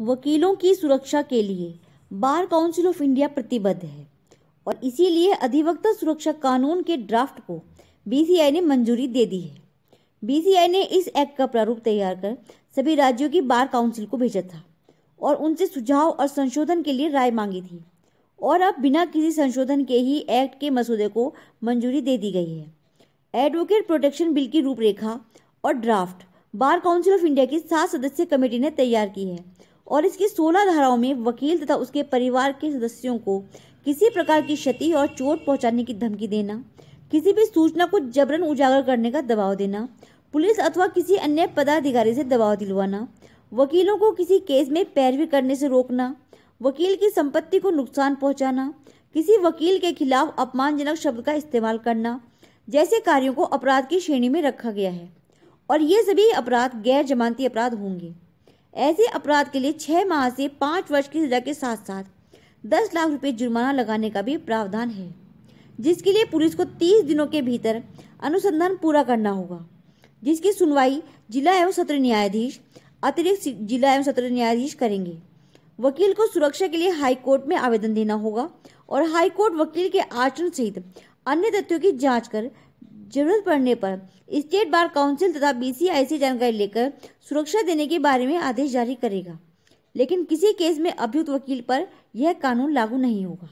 वकीलों की सुरक्षा के लिए बार काउंसिल ऑफ इंडिया प्रतिबद्ध है और इसीलिए अधिवक्ता सुरक्षा कानून के ड्राफ्ट को बीसीआई ने मंजूरी दे दी है बीसीआई ने इस एक्ट का प्रारूप तैयार कर सभी राज्यों की बार काउंसिल को भेजा था और उनसे सुझाव और संशोधन के लिए राय मांगी थी और अब बिना किसी संशोधन के ही एक्ट के मसूदे को मंजूरी दे दी गई है एडवोकेट प्रोटेक्शन बिल की रूपरेखा और draft bar council of India की सात सदस्य कमेटी ने तैयार की है और इसकी सोलह धाराओं में वकील तथा उसके परिवार के सदस्यों को किसी प्रकार की क्षति और चोट पहुंचाने की धमकी देना किसी भी सूचना को जबरन उजागर करने का दबाव देना पुलिस अथवा किसी अन्य पदाधिकारी से दबाव दिलवाना वकीलों को किसी केस में पैरवी करने से रोकना वकील की संपत्ति को नुकसान पहुंचाना किसी वकील के खिलाफ अपमानजनक शब्द का इस्तेमाल करना जैसे कार्यों को अपराध की श्रेणी में रखा गया है और ये सभी अपराध गैर जमानती अपराध होंगे ऐसे अपराध के लिए छह माह से पाँच वर्ष की सजा के साथ साथ दस लाख रुपए जुर्माना लगाने का भी प्रावधान है जिसके लिए पुलिस को तीस दिनों के भीतर अनुसंधान पूरा करना होगा जिसकी सुनवाई जिला एवं सत्र न्यायाधीश अतिरिक्त जिला एवं सत्र न्यायाधीश करेंगे वकील को सुरक्षा के लिए हाईकोर्ट में आवेदन देना होगा और हाईकोर्ट वकील के आचरण सहित अन्य तथ्यों की जांच कर जरूरत पड़ने पर स्टेट बार काउंसिल तथा बीसीआई से जानकारी लेकर सुरक्षा देने के बारे में आदेश जारी करेगा लेकिन किसी केस में अभियुक्त वकील पर यह कानून लागू नहीं होगा